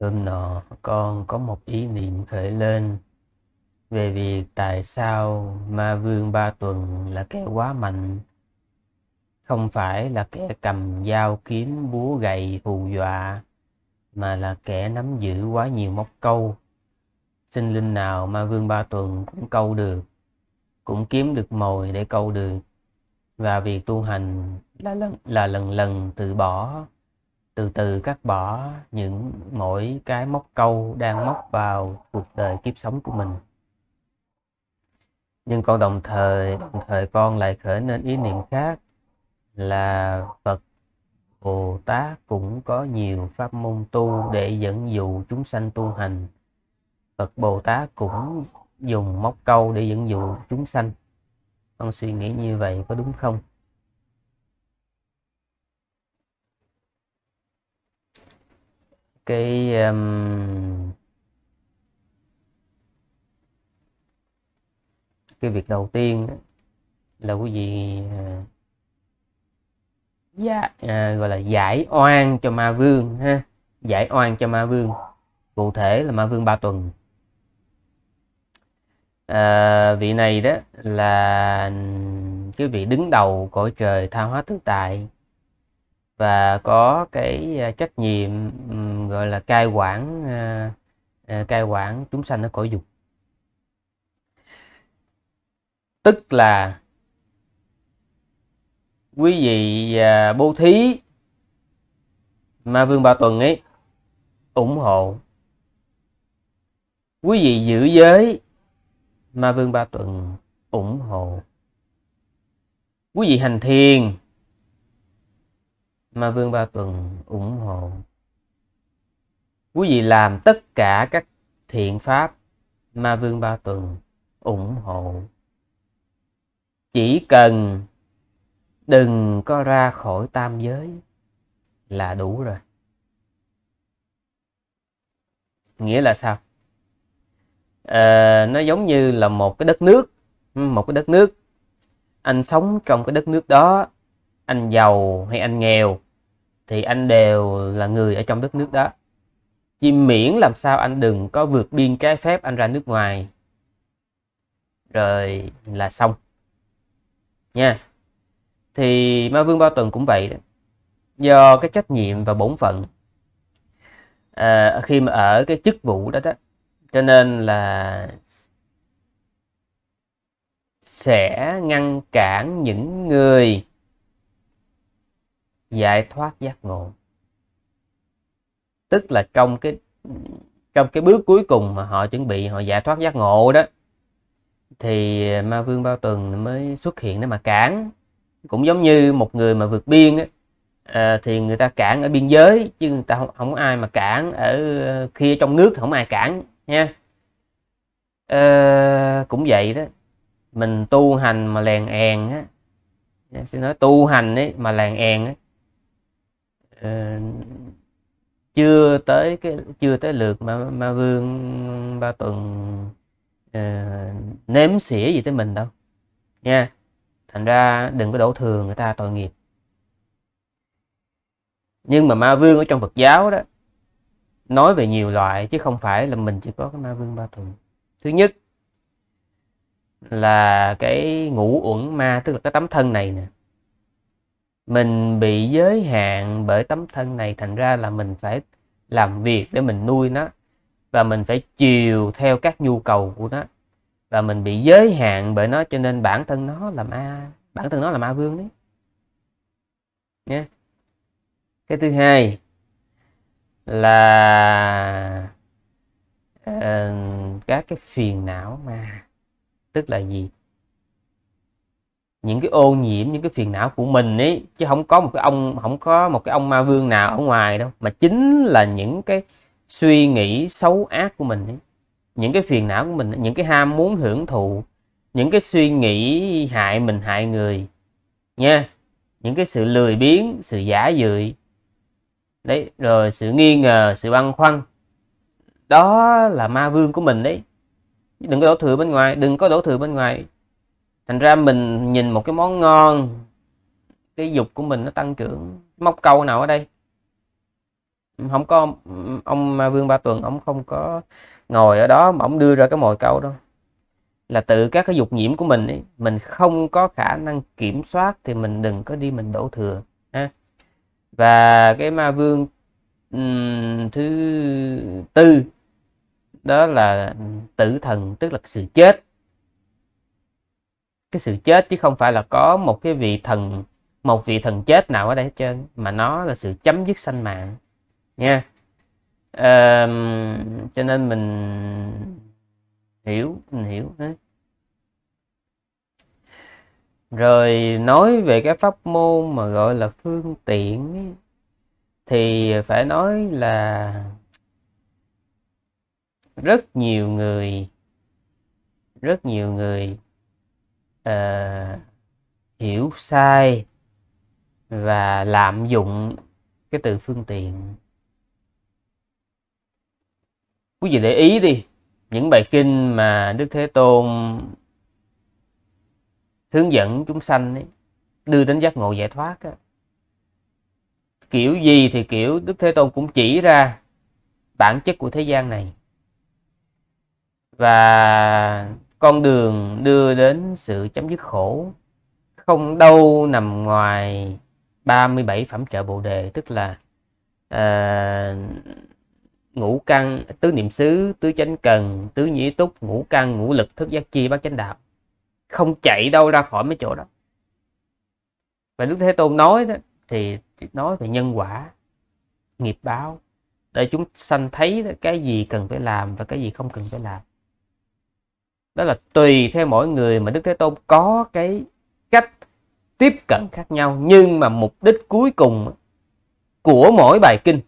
Hôm nọ con có một ý niệm khởi lên về việc tại sao ma vương ba tuần là kẻ quá mạnh không phải là kẻ cầm dao kiếm búa gậy hù dọa mà là kẻ nắm giữ quá nhiều móc câu sinh linh nào ma vương ba tuần cũng câu được cũng kiếm được mồi để câu được và việc tu hành là lần là lần lần từ bỏ từ từ cắt bỏ những mỗi cái móc câu đang móc vào cuộc đời kiếp sống của mình nhưng con đồng thời đồng thời con lại khởi nên ý niệm khác là Phật Bồ Tát cũng có nhiều pháp môn tu để dẫn dụ chúng sanh tu hành Phật Bồ Tát cũng dùng móc câu để dẫn dụ chúng sanh con suy nghĩ như vậy có đúng không cái um, cái việc đầu tiên là quý vị dạ, à, gọi là giải oan cho ma vương ha giải oan cho ma vương cụ thể là ma vương ba tuần à, vị này đó là cái vị đứng đầu cõi trời tha hóa tứ tại và có cái à, trách nhiệm gọi là cai quản à, à, cai quản chúng sanh ở cõi dục tức là quý vị bố thí ma vương ba tuần ấy ủng hộ quý vị giữ giới ma vương ba tuần ủng hộ quý vị hành thiền Ma Vương Ba Tuần ủng hộ. Quý vị làm tất cả các thiện pháp Ma Vương Ba Tuần ủng hộ. Chỉ cần đừng có ra khỏi tam giới là đủ rồi. Nghĩa là sao? À, nó giống như là một cái đất nước, một cái đất nước. Anh sống trong cái đất nước đó, anh giàu hay anh nghèo, thì anh đều là người ở trong đất nước đó chỉ miễn làm sao anh đừng có vượt biên trái phép anh ra nước ngoài rồi là xong nha thì ma vương bao tuần cũng vậy đó do cái trách nhiệm và bổn phận à, khi mà ở cái chức vụ đó đó cho nên là sẽ ngăn cản những người giải thoát giác ngộ tức là trong cái trong cái bước cuối cùng mà họ chuẩn bị họ giải thoát giác ngộ đó thì ma vương bao tuần mới xuất hiện để mà cản cũng giống như một người mà vượt biên ấy, à, thì người ta cản ở biên giới chứ người ta không không ai mà cản ở ờ, khi ở trong nước thì không ai cản nha à, cũng vậy đó mình tu hành mà lèn èn á xin nói tu hành ấy mà lèn èn á Ờ, chưa tới cái chưa tới lượt mà ma vương ba tuần uh, nếm xỉa gì tới mình đâu nha thành ra đừng có đổ thừa người ta tội nghiệp nhưng mà ma vương ở trong phật giáo đó nói về nhiều loại chứ không phải là mình chỉ có cái ma vương ba tuần thứ nhất là cái ngũ uẩn ma tức là cái tấm thân này nè mình bị giới hạn bởi tấm thân này thành ra là mình phải làm việc để mình nuôi nó và mình phải chiều theo các nhu cầu của nó và mình bị giới hạn bởi nó cho nên bản thân nó là ma bản thân nó là ma vương đấy nhé cái thứ hai là uh, các cái phiền não ma tức là gì những cái ô nhiễm những cái phiền não của mình ấy chứ không có một cái ông không có một cái ông ma vương nào ở ngoài đâu mà chính là những cái suy nghĩ xấu ác của mình ấy. những cái phiền não của mình những cái ham muốn hưởng thụ những cái suy nghĩ hại mình hại người nha những cái sự lười biếng sự giả dự đấy rồi sự nghi ngờ sự băn khoăn đó là ma vương của mình đấy đừng có đổ thừa bên ngoài đừng có đổ thừa bên ngoài thành ra mình nhìn một cái món ngon cái dục của mình nó tăng trưởng móc câu nào ở đây không có ông Vương Ba Tuần ông không có ngồi ở đó mà ông đưa ra cái mồi câu đâu là tự các cái dục nhiễm của mình ấy, mình không có khả năng kiểm soát thì mình đừng có đi mình đổ thừa ha. và cái ma vương thứ tư đó là tử thần tức là sự chết cái sự chết chứ không phải là có một cái vị thần một vị thần chết nào ở đây hết trơn mà nó là sự chấm dứt sanh mạng nha à, cho nên mình hiểu mình hiểu đấy rồi nói về cái pháp môn mà gọi là phương tiện thì phải nói là rất nhiều người rất nhiều người uh, hiểu sai và lạm dụng cái từ phương tiện quý vị để ý đi những bài kinh mà đức thế tôn hướng dẫn chúng sanh ấy, đưa đến giác ngộ giải thoát á. kiểu gì thì kiểu đức thế tôn cũng chỉ ra bản chất của thế gian này và con đường đưa đến sự chấm dứt khổ không đâu nằm ngoài 37 phẩm trợ bồ đề tức là à, ngũ căn tứ niệm xứ tứ chánh cần tứ nhĩ túc ngũ căn ngũ lực thức giác chi bát chánh đạo không chạy đâu ra khỏi mấy chỗ đó và đức thế tôn nói đó thì nói về nhân quả nghiệp báo để chúng sanh thấy cái gì cần phải làm và cái gì không cần phải làm đó là tùy theo mỗi người mà đức thế tôn có cái cách tiếp cận khác nhau nhưng mà mục đích cuối cùng của mỗi bài kinh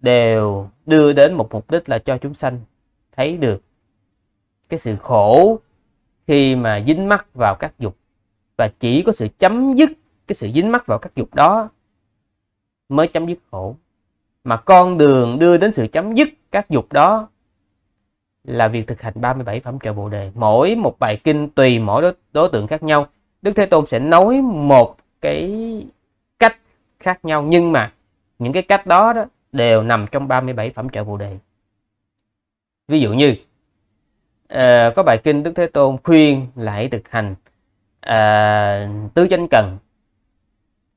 đều đưa đến một mục đích là cho chúng sanh thấy được cái sự khổ khi mà dính mắc vào các dục và chỉ có sự chấm dứt cái sự dính mắc vào các dục đó mới chấm dứt khổ mà con đường đưa đến sự chấm dứt các dục đó là việc thực hành 37 phẩm trợ Bồ đề. Mỗi một bài kinh tùy mỗi đối, đối tượng khác nhau, Đức Thế Tôn sẽ nói một cái cách khác nhau nhưng mà những cái cách đó, đó đều nằm trong 37 phẩm trợ Bồ đề. Ví dụ như uh, có bài kinh Đức Thế Tôn khuyên lại thực hành uh, tứ chánh cần.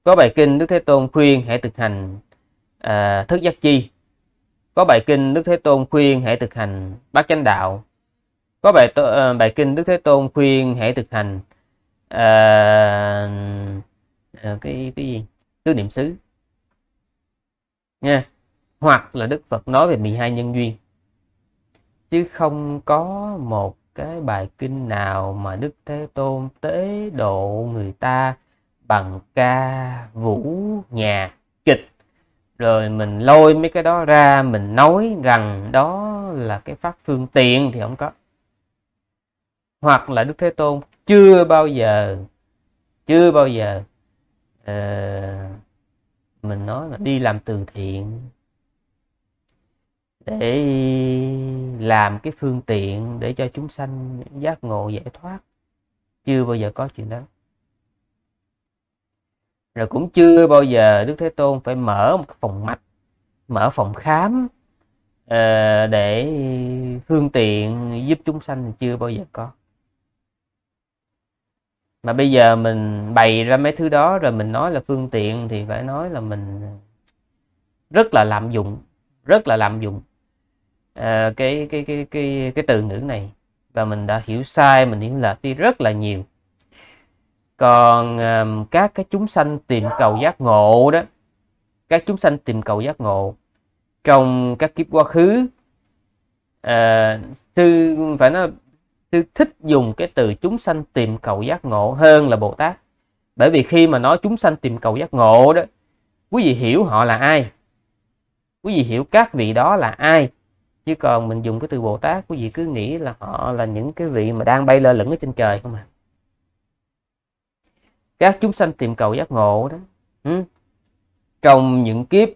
Có bài kinh Đức Thế Tôn khuyên hãy thực hành uh, thức giác chi có bài kinh Đức Thế Tôn khuyên hãy thực hành bát chánh đạo. Có bài uh, bài kinh Đức Thế Tôn khuyên hãy thực hành uh, uh, cái cái gì? Tứ niệm xứ. Nha. Hoặc là Đức Phật nói về 12 nhân duyên. Chứ không có một cái bài kinh nào mà Đức Thế Tôn tế độ người ta bằng ca vũ nhà kịch rồi mình lôi mấy cái đó ra mình nói rằng đó là cái pháp phương tiện thì không có hoặc là đức thế tôn chưa bao giờ chưa bao giờ uh, mình nói là đi làm từ thiện để làm cái phương tiện để cho chúng sanh giác ngộ giải thoát chưa bao giờ có chuyện đó rồi cũng chưa bao giờ đức thế tôn phải mở một phòng mạch mở phòng khám uh, để phương tiện giúp chúng sanh chưa bao giờ có mà bây giờ mình bày ra mấy thứ đó rồi mình nói là phương tiện thì phải nói là mình rất là lạm dụng rất là lạm dụng à, cái cái cái cái cái từ ngữ này và mình đã hiểu sai mình hiểu lệch đi rất là nhiều còn um, các cái chúng sanh tìm cầu giác ngộ đó các chúng sanh tìm cầu giác ngộ trong các kiếp quá khứ à, sư phải nói sư thích dùng cái từ chúng sanh tìm cầu giác ngộ hơn là bồ tát bởi vì khi mà nói chúng sanh tìm cầu giác ngộ đó quý vị hiểu họ là ai quý vị hiểu các vị đó là ai chứ còn mình dùng cái từ bồ tát quý vị cứ nghĩ là họ là những cái vị mà đang bay lơ lửng ở trên trời không à các chúng sanh tìm cầu giác ngộ đó ừ. trong những kiếp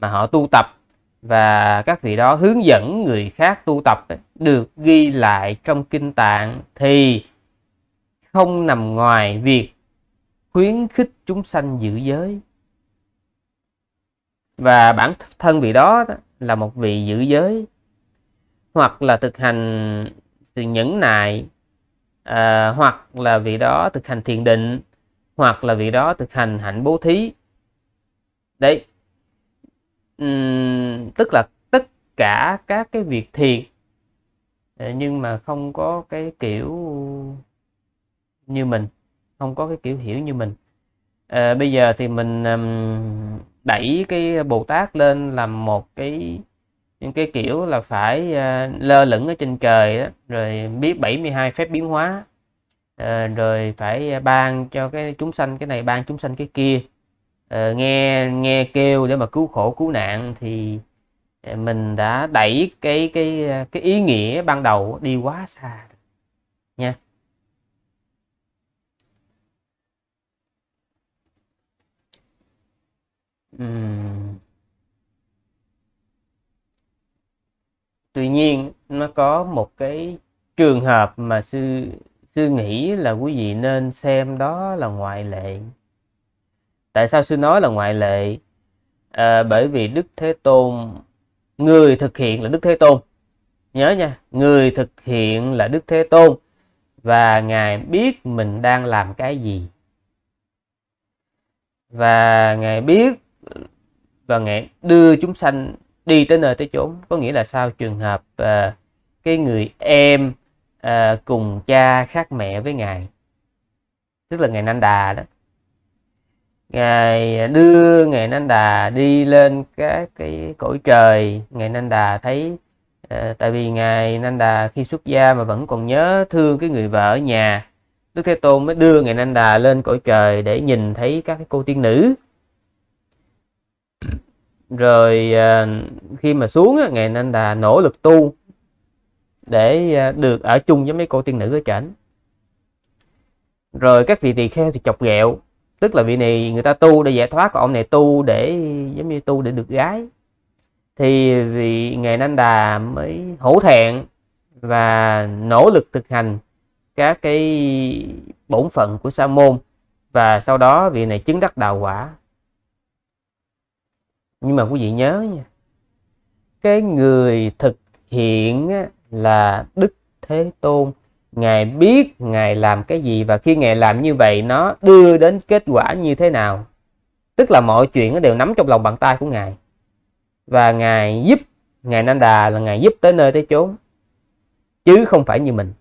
mà họ tu tập và các vị đó hướng dẫn người khác tu tập được ghi lại trong kinh tạng thì không nằm ngoài việc khuyến khích chúng sanh giữ giới và bản thân vị đó là một vị giữ giới hoặc là thực hành sự nhẫn nại à, hoặc là vị đó thực hành thiền định hoặc là vị đó thực hành hạnh bố thí đấy uhm, tức là tất cả các cái việc thiện ờ, nhưng mà không có cái kiểu như mình không có cái kiểu hiểu như mình à, bây giờ thì mình um, đẩy cái bồ tát lên làm một cái những cái kiểu là phải uh, lơ lửng ở trên trời đó, rồi biết 72 phép biến hóa Ờ, rồi phải ban cho cái chúng sanh cái này ban chúng sanh cái kia ờ, nghe nghe kêu để mà cứu khổ cứu nạn thì ờ, mình đã đẩy cái cái cái ý nghĩa ban đầu đi quá xa nha uhm. tuy nhiên nó có một cái trường hợp mà sư sư nghĩ là quý vị nên xem đó là ngoại lệ tại sao sư nói là ngoại lệ à, bởi vì đức thế tôn người thực hiện là đức thế tôn nhớ nha người thực hiện là đức thế tôn và ngài biết mình đang làm cái gì và ngài biết và ngài đưa chúng sanh đi tới nơi tới chốn có nghĩa là sao trường hợp à, cái người em à, cùng cha khác mẹ với ngài tức là ngài Nan Đà đó ngài đưa ngài Nan Đà đi lên các cái cõi trời ngài Nan Đà thấy à, tại vì ngài Nan Đà khi xuất gia mà vẫn còn nhớ thương cái người vợ ở nhà Đức Thế Tôn mới đưa ngài Nan Đà lên cõi trời để nhìn thấy các cái cô tiên nữ rồi à, khi mà xuống ngài Nan Đà nỗ lực tu để à, được ở chung với mấy cô tiên nữ ở trển rồi các vị tỳ kheo thì chọc ghẹo tức là vị này người ta tu để giải thoát còn ông này tu để giống như tu để được gái thì vị ngài Nanda mới hổ thẹn và nỗ lực thực hành các cái bổn phận của sa môn và sau đó vị này chứng đắc đạo quả nhưng mà quý vị nhớ nha cái người thực hiện là Đức Thế Tôn Ngài biết Ngài làm cái gì và khi Ngài làm như vậy nó đưa đến kết quả như thế nào. Tức là mọi chuyện nó đều nắm trong lòng bàn tay của Ngài. Và Ngài giúp, Ngài nanda Đà là Ngài giúp tới nơi tới chốn. Chứ không phải như mình.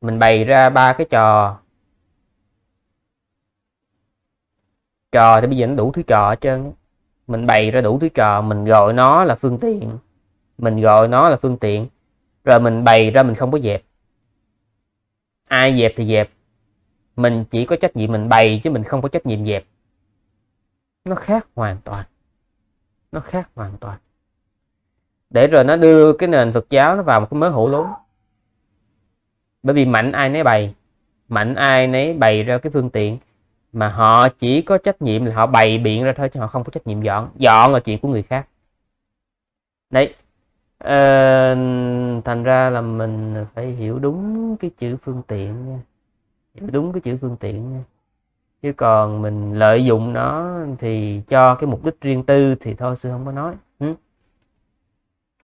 Mình bày ra ba cái trò. Trò thì bây giờ nó đủ thứ trò hết trơn. Mình bày ra đủ thứ trò, mình gọi nó là phương tiện mình gọi nó là phương tiện rồi mình bày ra mình không có dẹp ai dẹp thì dẹp mình chỉ có trách nhiệm mình bày chứ mình không có trách nhiệm dẹp nó khác hoàn toàn nó khác hoàn toàn để rồi nó đưa cái nền Phật giáo nó vào một cái mớ hổ lốn bởi vì mạnh ai nấy bày mạnh ai nấy bày ra cái phương tiện mà họ chỉ có trách nhiệm là họ bày biện ra thôi chứ họ không có trách nhiệm dọn dọn là chuyện của người khác đấy à, thành ra là mình phải hiểu đúng cái chữ phương tiện nha hiểu đúng cái chữ phương tiện nha chứ còn mình lợi dụng nó thì cho cái mục đích riêng tư thì thôi sư không có nói